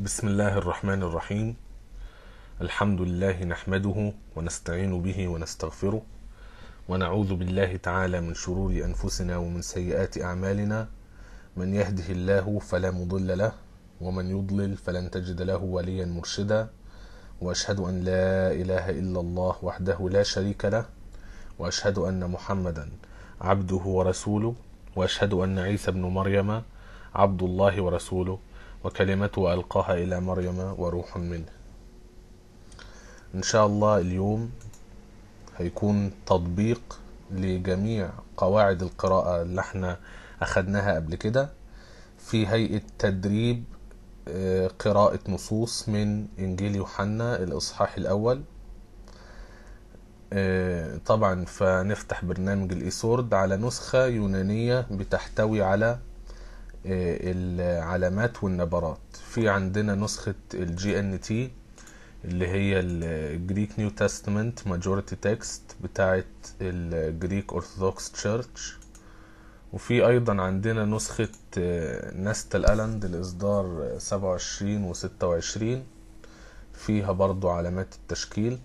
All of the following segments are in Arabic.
بسم الله الرحمن الرحيم الحمد لله نحمده ونستعين به ونستغفره ونعوذ بالله تعالى من شرور أنفسنا ومن سيئات أعمالنا من يهده الله فلا مضل له ومن يضلل فلن تجد له وليا مرشدا وأشهد أن لا إله إلا الله وحده لا شريك له وأشهد أن محمدا عبده ورسوله وأشهد أن عيسى بن مريم عبد الله ورسوله وكلمته ألقاها إلى مريم وروح منه إن شاء الله اليوم هيكون تطبيق لجميع قواعد القراءة اللي احنا أخدناها قبل كده في هيئة تدريب آه، قراءة نصوص من إنجيل يوحنا الإصحاح الأول آه، طبعا فنفتح برنامج الإيسورد على نسخة يونانية بتحتوي على آه، العلامات والنبرات في عندنا نسخة الجي ان تي اللي هي الجريك نيو تستمنت ماجورتي تكست بتاعة الجريك اورثوذكس تشيرش وفي ايضا عندنا نسخة ناستل الاند الاصدار سبعة وعشرين وستة وعشرين فيها برضو علامات التشكيل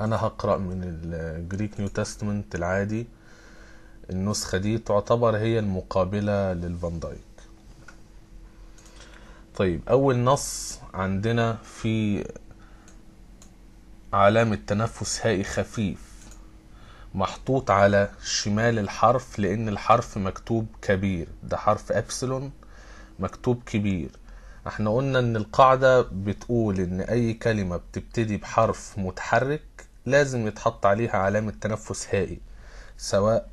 انا هقرأ من الجريك نيو تستمنت العادي النسخة دي تعتبر هي المقابلة للفان دايك طيب أول نص عندنا في علامة تنفس هائي خفيف محطوط على شمال الحرف لأن الحرف مكتوب كبير ده حرف أبسلون مكتوب كبير احنا قلنا ان القاعدة بتقول ان اي كلمة بتبتدي بحرف متحرك لازم يتحط عليها علامة تنفس هائي سواء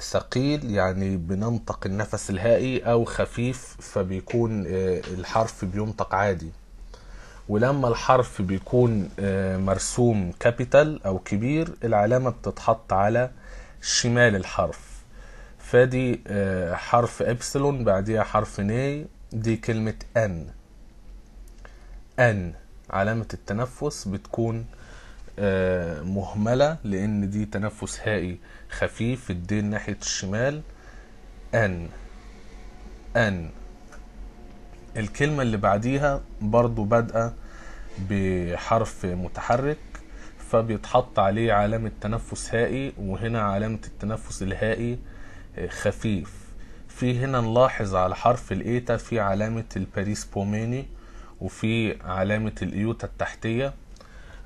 ثقيل يعني بننطق النفس الهائي او خفيف فبيكون آه، الحرف بينطق عادي ولما الحرف بيكون آه، مرسوم كابيتال او كبير العلامة بتتحط على شمال الحرف فدي آه، حرف ابسلون بعديها حرف ناي دي كلمة ان ان علامة التنفس بتكون آه، مهملة لأن دي تنفس هائي خفيف الدين ناحية الشمال أن أن الكلمة اللي بعديها برضو بادئة بحرف متحرك فبيتحط عليه علامة تنفس هائي وهنا علامة التنفس الهائي آه، خفيف في هنا نلاحظ على حرف الايتا في علامة الباريس بوميني وفي علامة الايوتا التحتية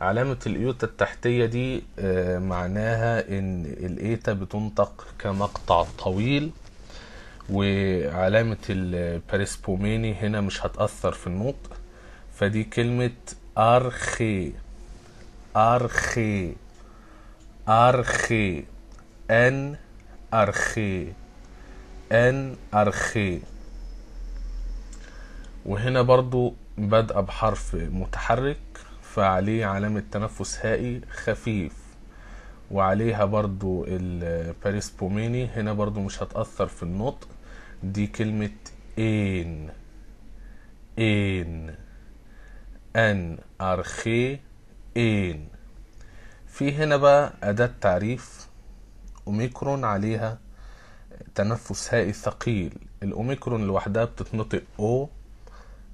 علامة الإيوتا التحتية دي آه، معناها إن الإيتا بتنطق كمقطع طويل وعلامة الباريسبوميني هنا مش هتأثر في النطق فدي كلمة أرخي أرخي أرخي أن أرخي أن أرخي وهنا برضو بدأ بحرف متحرك فعليه علامة تنفس هائي خفيف وعليها برضو الباريسبوميني هنا برضو مش هتأثر في النطق دي كلمة إن إن أن أرخي إن في هنا بقى أداة تعريف أوميكرون عليها تنفس هائي ثقيل الأوميكرون لوحدها بتتنطق أو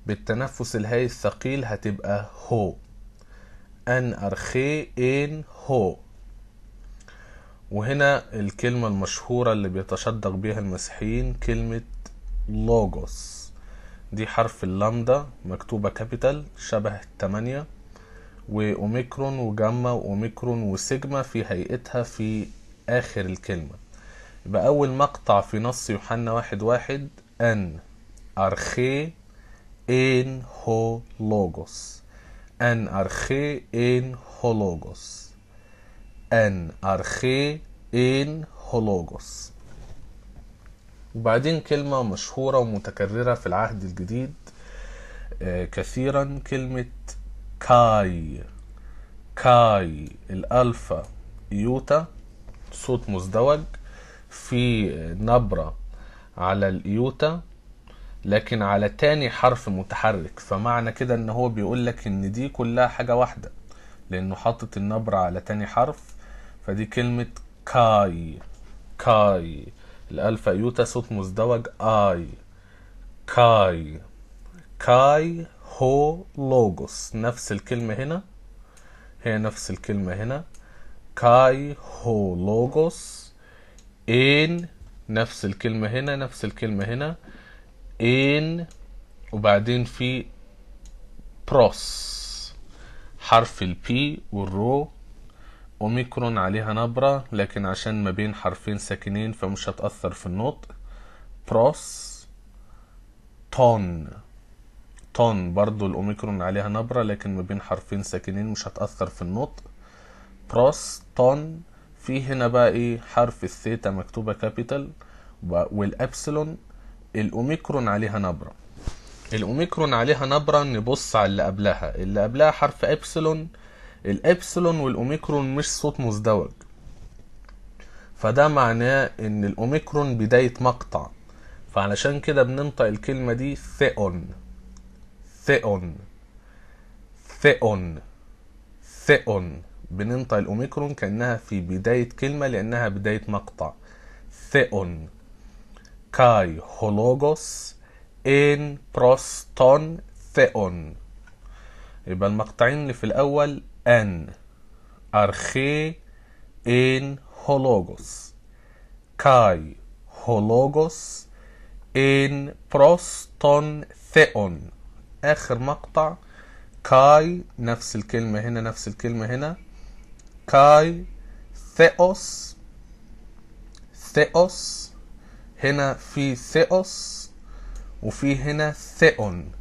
بالتنفس الهائي الثقيل هتبقى هو ان ارخي ان هو وهنا الكلمة المشهورة اللي بيتشدق بيها المسيحيين كلمة لوجوس دي حرف اللامدا مكتوبة كابيتال شبه التمانية وأوميكرون وجاما وأوميكرون وسيجما في هيئتها في آخر الكلمة يبقى أول مقطع في نص يوحنا واحد واحد أن أرخي إن هو لوجوس ان ارخي ان هولوغوس ان ارخي ان هولوغوس وبعدين كلمة مشهورة ومتكررة في العهد الجديد آه، كثيرا كلمة كاي كاي الألفا يوتا صوت مزدوج في نبرة على اليوتا لكن على تاني حرف متحرك فمعنى كده ان هو بيقول لك ان دي كلها حاجة واحدة لانه حاطط النبرة على تاني حرف فدي كلمة كاي كاي الالفا يوتا صوت مزدوج اي كاي كاي هو لوجوس نفس الكلمة هنا هي نفس الكلمة هنا كاي هو لوجوس ان نفس الكلمة هنا نفس الكلمة هنا ان وبعدين في بروس حرف البي والرو اوميكرون عليها نبرة لكن عشان ما بين حرفين ساكنين فمش هتأثر في النطق بروس تون تون برضو الاوميكرون عليها نبرة لكن ما بين حرفين ساكنين مش هتأثر في النطق بروس تون في هنا بقى ايه حرف الثيتا مكتوبة كابيتال والابسلون الأوميكرون عليها نبرة الأوميكرون عليها نبرة نبص على اللي قبلها اللي قبلها حرف إبسلون الإبسلون والأوميكرون مش صوت مزدوج فده معناه إن الأوميكرون بداية مقطع فعلشان كده بننطق الكلمة دي ثئون ثئون ثئون ثئون بننطق الأوميكرون كأنها في بداية كلمة لأنها بداية مقطع ثئون kai hologos en proston theon يبقى المقطعين اللي في الأول أن أرخي إن هولوغوس كاي هولوغوس إن بروستون ثيون آخر مقطع كاي نفس الكلمة هنا نفس الكلمة هنا كاي ثيوس ثيوس هنا في ثيوس وفي هنا ثيون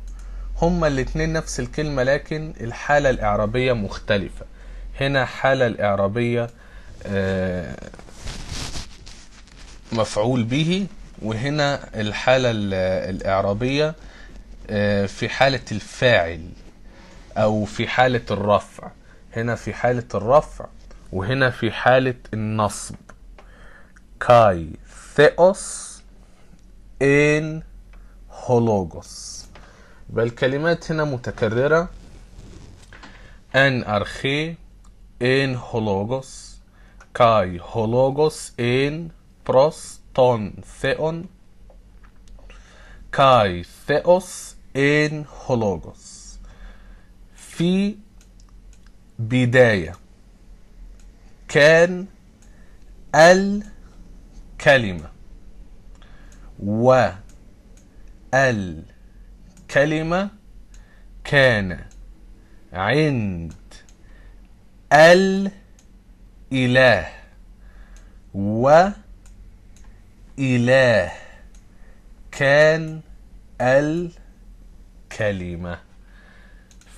هما الاتنين نفس الكلمة لكن الحالة الإعرابية مختلفة هنا حالة الإعرابية آه، مفعول به وهنا الحالة الإعرابية آه، في حالة الفاعل أو في حالة الرفع هنا في حالة الرفع وهنا في حالة النصب كاي ثيوس ان هولوجوس يبقى الكلمات هنا متكررة ان ارخي ان هولوجوس كاي هولوجوس ان بروس تون ثئون كاي ثئوس ان هولوجوس في بداية كان الكلمة و الكلمة كان عند الإله وإله كان الكلمة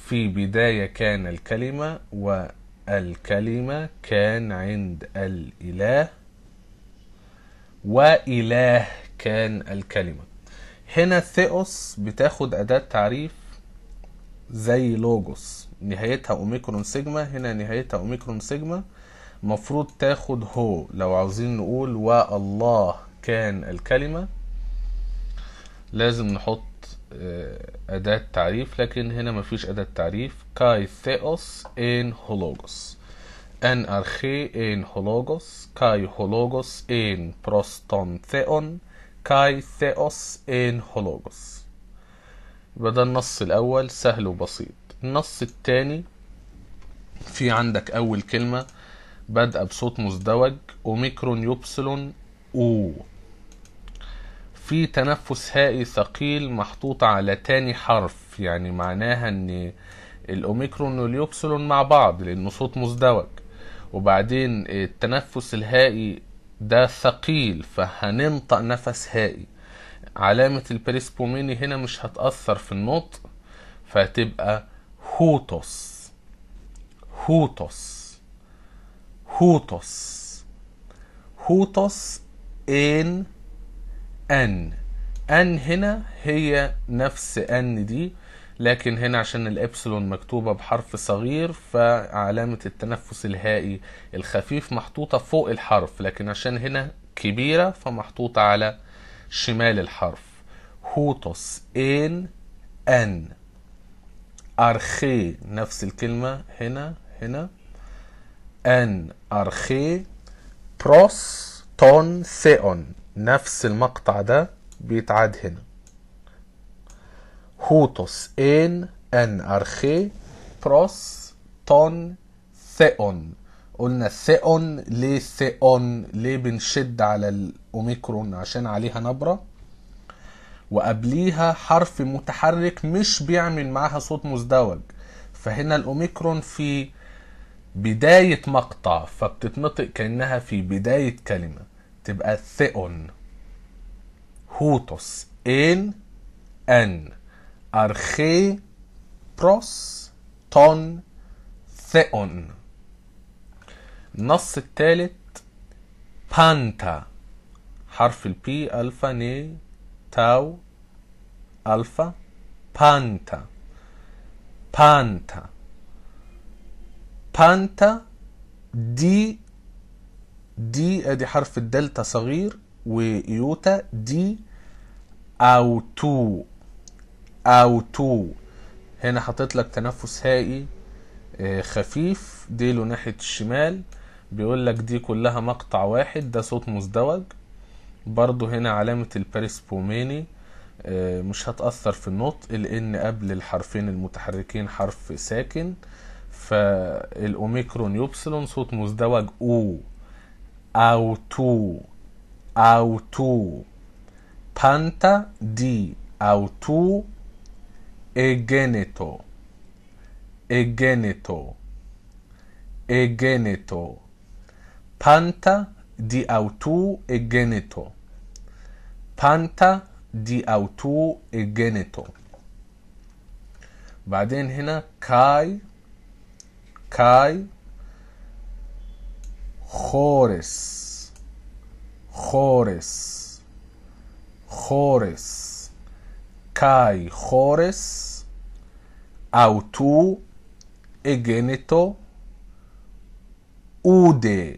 في بداية كان الكلمة والكلمة كان عند الإله وإله كان الكلمة هنا ثيوس بتاخد أداة تعريف زي لوجوس نهايتها أوميكرون سيجما هنا نهايتها أوميكرون سيجما مفروض تاخد هو لو عاوزين نقول والله كان الكلمة لازم نحط آه، أداة تعريف لكن هنا مفيش أداة تعريف كاي ثيوس إن هولوجوس أن أرخي إن هولوجوس كاي هولوجوس إن بروستون ثيون كاي ثيوس ان هولوجوس يبقى ده النص الاول سهل وبسيط النص التاني في عندك اول كلمه بادئه بصوت مزدوج اوميكرون يبسلون او في تنفس هائي ثقيل محطوط على تاني حرف يعني معناها ان الاوميكرون واليبسلون مع بعض لانه صوت مزدوج وبعدين التنفس الهائي ده ثقيل فهننطق نفس هائي علامة البريسبوميني هنا مش هتأثر في النطق فهتبقى هوتوس هوتوس هوتوس هوتوس ان ان ان هنا هي نفس ان دي لكن هنا عشان الإبسلون مكتوبة بحرف صغير فعلامة التنفس الهائي الخفيف محطوطة فوق الحرف لكن عشان هنا كبيرة فمحطوطة على شمال الحرف هوتوس إن أن أرخي نفس الكلمة هنا هنا أن أرخي بروس تون سيون نفس المقطع ده بيتعاد هنا هوتوس ان ان ارخي بروس تون ثئون قلنا ثئون ليه ثئون ليه بنشد على الاوميكرون عشان عليها نبره وقبليها حرف متحرك مش بيعمل معاها صوت مزدوج فهنا الاوميكرون في بداية مقطع فبتتنطق كأنها في بداية كلمة تبقى ثئون هوتوس ان ان αρχή بروس تون ثئون النص الثالث بانتا حرف البي الفا ني تاو الفا بانتا بانتا بانتا دي دي ادي حرف الدلتا صغير ويوتا دي او تو او تو هنا حطيت لك تنفس هائي آه، خفيف ديله ناحية الشمال بيقول لك دي كلها مقطع واحد ده صوت مزدوج برضو هنا علامة الباريسبوميني آه، مش هتأثر في النطق لأن قبل الحرفين المتحركين حرف ساكن فالأوميكرون يبسلون صوت مزدوج أو أو تو أو تو بانتا دي أو تو egeneto egeneto egeneto panta di autu egeneto panta di autu egeneto بعدين هنا كاي كاي خورس خورس خورس kai chores autou egeneto أودي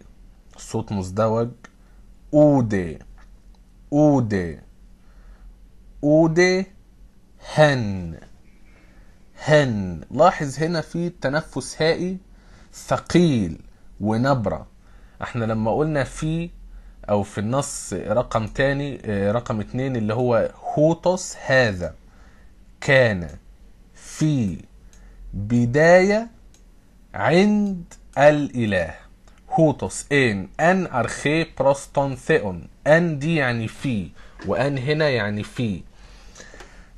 صوت مزدوج أودي أودي أودي هن هن لاحظ هنا في تنفس هائي ثقيل ونبرة احنا لما قلنا في او في النص رقم تاني آه، رقم اتنين اللي هو هوتوس هذا كان في بداية عند الإله هوتوس ان ان ارخي بروستون ثيون ان دي يعني في وان هنا يعني في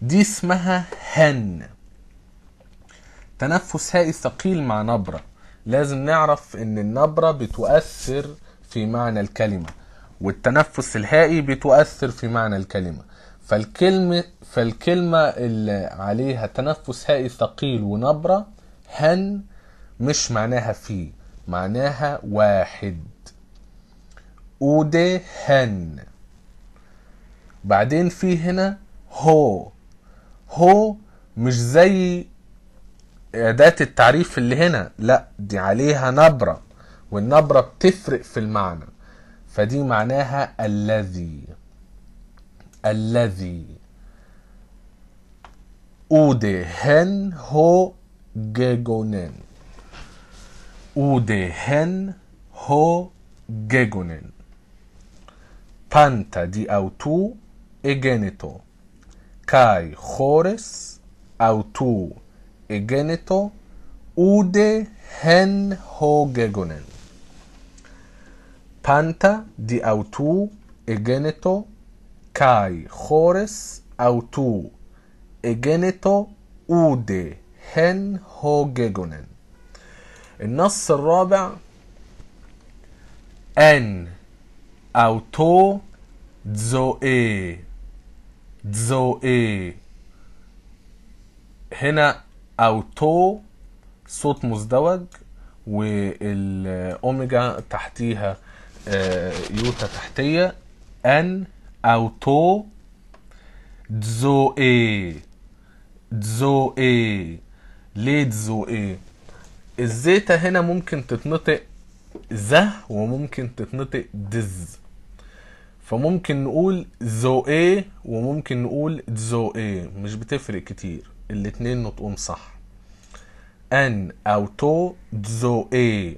دي اسمها هن تنفس هائي ثقيل مع نبرة لازم نعرف ان النبرة بتؤثر في معنى الكلمة والتنفس الهائي بتؤثر في معنى الكلمة فالكلمة, فالكلمة اللي عليها تنفس هائي ثقيل ونبرة هن مش معناها في معناها واحد أودي هن بعدين في هنا هو هو مش زي أداة التعريف اللي هنا لا دي عليها نبرة والنبرة بتفرق في المعنى Fa di ma'na'ha al-la-di, al-la-di, u-de-hen-ho-ge-go-nen, u-de-hen-ho-ge-go-nen. Panta di autu e-genito, chores autu e genito ho ge Panta di autu egeneto kai chores autu egeneto ude hen هوجيجونن النص الرابع ان اوتو تزوئي تزوئي هنا اوتو صوت مزدوج والاوميجا تحتيها يوتا تحتيه ان أو إي تزوئي تزوئي ليه تزوئي الزيتا هنا ممكن تتنطق ذه وممكن تتنطق دز فممكن نقول إي وممكن نقول تزوئي مش بتفرق كتير الاتنين نطقهم صح ان او تو تزوئي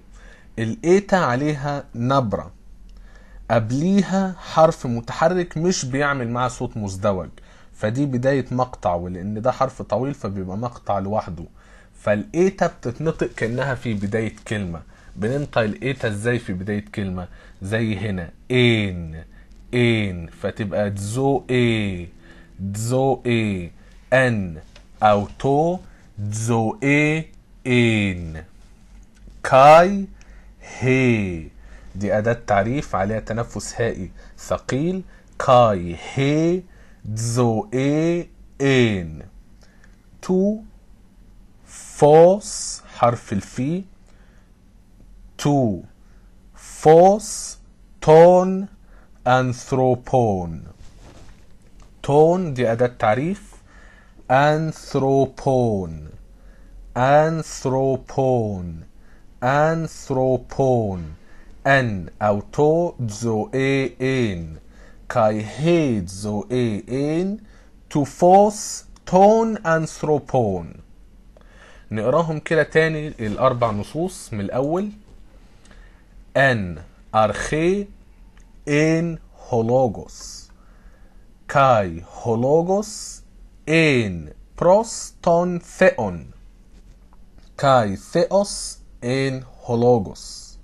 الايتا عليها نبرة قبليها حرف متحرك مش بيعمل معاه صوت مزدوج فدي بداية مقطع ولأن ده حرف طويل فبيبقى مقطع لوحده فالإيتا بتتنطق كأنها في بداية كلمة بننطق الإيتا إزاي في بداية كلمة زي هنا إين إين فتبقى تزو اي تزو اي أن أو تو تزو اي إين كاي هي دي أداة تعريف عليها تنفس هائي ثقيل كاي هي دزو إي إن تو فوس حرف الفي تو فوس تون أنثروبون تون دي أداة تعريف أنثروبون أنثروبون أنثروبون أن أو تو زوئين كايهيد زوئين توفوس تون أنثروبون نقراهم كده تاني الأربع نصوص من الأول أن أرخي إن هولوجوس كاي هولوجوس إن تون ثئون كاي ثئوس en hologos.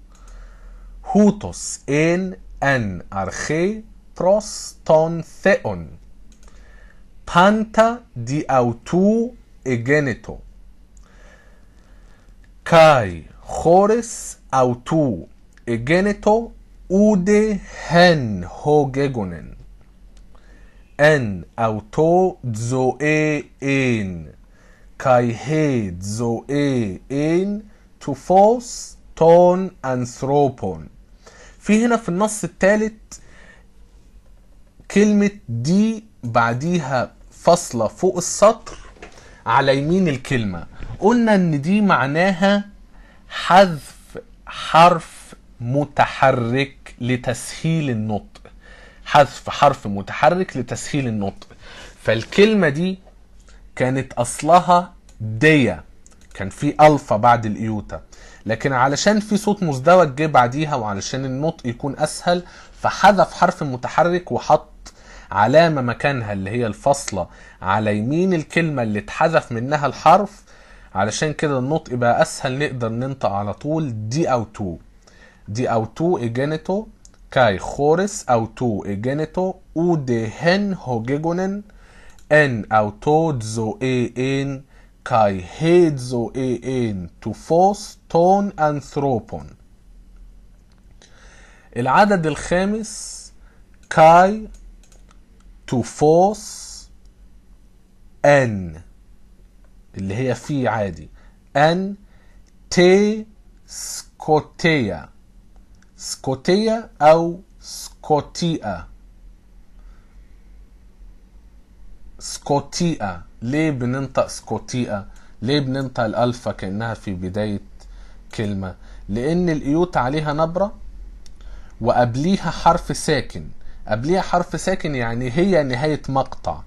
Hutos en en arche pros ton theon. Panta di autu egeneto. Kai chores autu egeneto ude hen hogegonen. En auto zoe en kai he zoe en and تون أنثروبون في هنا في النص الثالث كلمة دي بعديها فاصلة فوق السطر على يمين الكلمة قلنا ان دي معناها حذف حرف متحرك لتسهيل النطق حذف حرف متحرك لتسهيل النطق فالكلمة دي كانت أصلها دية كان في الفا بعد الايوتا لكن علشان في صوت مزدوج جه بعديها وعلشان النطق يكون اسهل فحذف حرف المتحرك وحط علامه مكانها اللي هي الفاصله على يمين الكلمه اللي اتحذف منها الحرف علشان كده النطق بقى اسهل نقدر ننطق على طول دي او تو دي او تو اجينتو كاي خورس او تو اجينتو او دي هن هوجيجونن ان او تو زو اي ان kai hedzo en to فوس تون أنثروبون العدد الخامس كاي to فوس ان اللي هي في عادي ان تي سكوتيا سكوتيا او سكوتيا سكوتيئة ليه بننطق سكوتيئة ليه بننطق الألفا كأنها في بداية كلمة لأن الإيوت عليها نبرة وقبليها حرف ساكن قبليها حرف ساكن يعني هي نهاية مقطع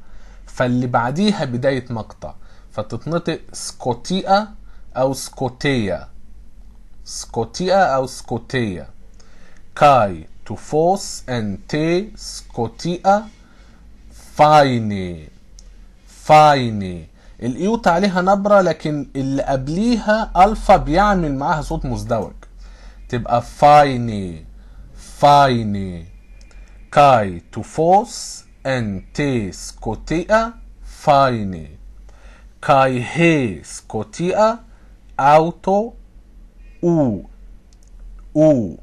فاللي بعديها بداية مقطع فتتنطق سكوتيئة أو سكوتية سكوتيئة أو سكوتية كاي تفوس أن تي سكوتيئة فايني فايني الايوتا عليها نبره لكن اللي قبليها الفا بيعمل معاها صوت مزدوج تبقى فايني فايني كاي تفوس ان تي سكوتيئا فايني كاي هي سكوتيئا اوتو او او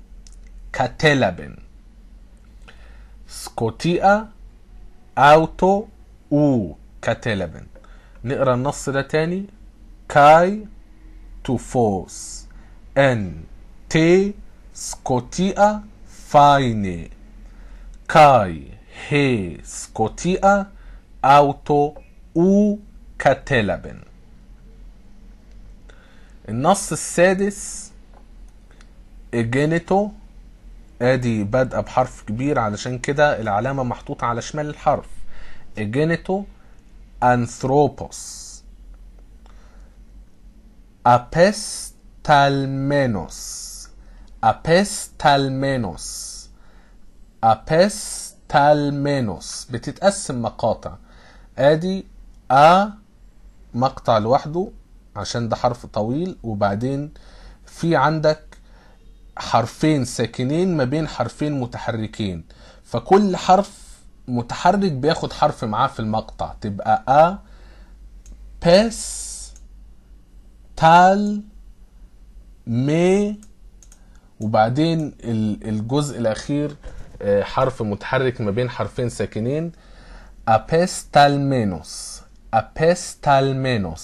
كاتلابن سكوتيئا اوتو او كاتيلبن نقرا النص ده تاني كاي تو فوس ان تي سكوتيا فايني كاي هي سكوتيا اوتو او كاتيلبن النص السادس اجينيتو ادي بادئه بحرف كبير علشان كده العلامه محطوطه على شمال الحرف اجينيتو anthropos apestalmenos apestalmenos apestalmenos بتتقسم مقاطع ادي أ مقطع لوحده عشان ده حرف طويل وبعدين في عندك حرفين ساكنين ما بين حرفين متحركين فكل حرف متحرك بياخد حرف معاه في المقطع تبقى أ بس تال مي وبعدين الجزء الأخير آه، حرف متحرك ما بين حرفين ساكنين apestalmenos apestalmenos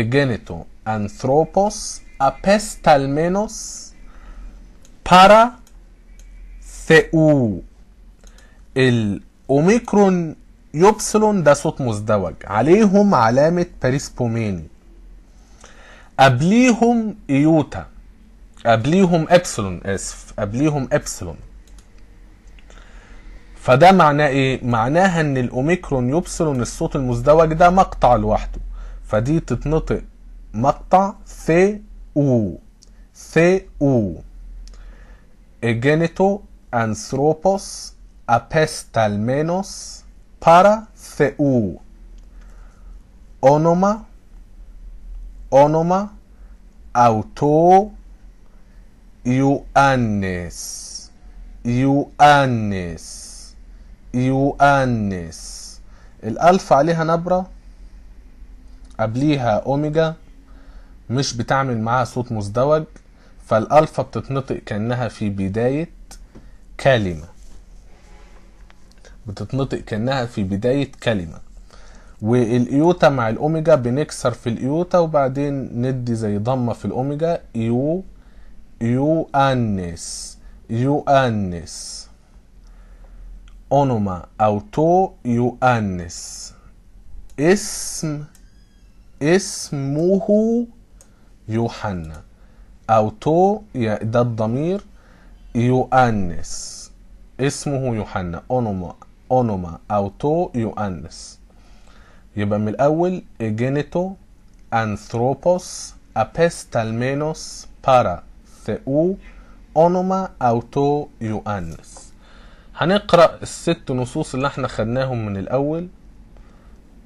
egeneto anthropos مينوس بارا theu الاوميكرون يوبسلون ده صوت مزدوج عليهم علامة باريس بوميني قبليهم ايوتا قبليهم ابسلون اسف قبليهم ابسلون فده معناه ايه معناها ان الاوميكرون يبسلون الصوت المزدوج ده مقطع لوحده فدي تتنطق مقطع ثي او ثي او اجينيتو انثروبوس apesta al menos para CU. Onoma, onoma, auto, Ioannes, Ioannes, عليها نبرة قبليها أوميجا مش بتعمل معاها صوت مزدوج فالألفا بتتنطق كأنها في بداية كلمة بتتنطق كأنها في بداية كلمة والإيوتا مع الأوميجا بنكسر في الإيوتا وبعدين ندي زي ضمة في الأوميجا يو يو انس أونوما أو تو انس اسم اسمه يوحنا أو تو ده الضمير انس اسمه يوحنا أونوما اونوما او تو يؤنس يبقى من الاول جينيتو انثروبوس ابيستالمينوس بارا ثئو اونوما او تو يؤنس هنقرا الست نصوص اللي احنا خدناهم من الاول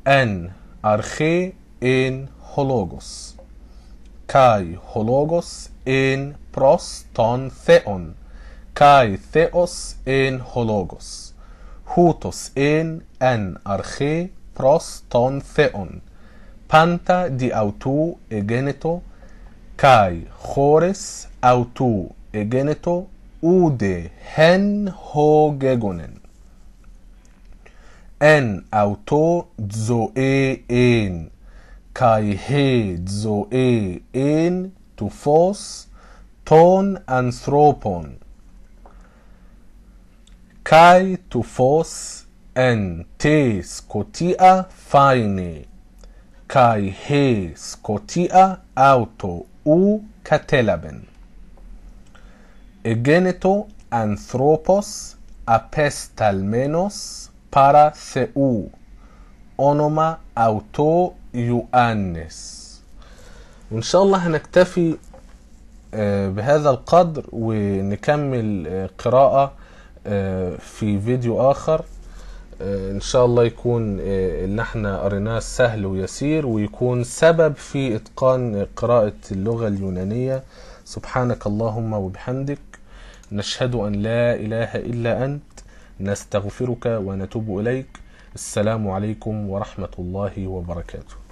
ان ارخي ان هولوجوس كاي هولوجوس ان بروس تون ثئون كاي ثئوس ان هولوجوس hutos en en arche pros ton theon panta di autu egeneto kai chores autu egeneto ude hen ho gegonen en auto zoe en kai he zoe en tu fos ton anthropon kai tu fos en te scotia faini, kai he scotia auto u catelaben. Egeneto anthropos apestalmenos para theou, onoma auto يؤنس وإن شاء الله هنكتفي بهذا القدر ونكمل قراءة آه، في فيديو آخر آه، ان شاء الله يكون اللي آه، احنا قريناه سهل ويسير ويكون سبب في اتقان قراءة اللغة اليونانية سبحانك اللهم وبحمدك نشهد ان لا اله الا انت نستغفرك ونتوب اليك السلام عليكم ورحمة الله وبركاته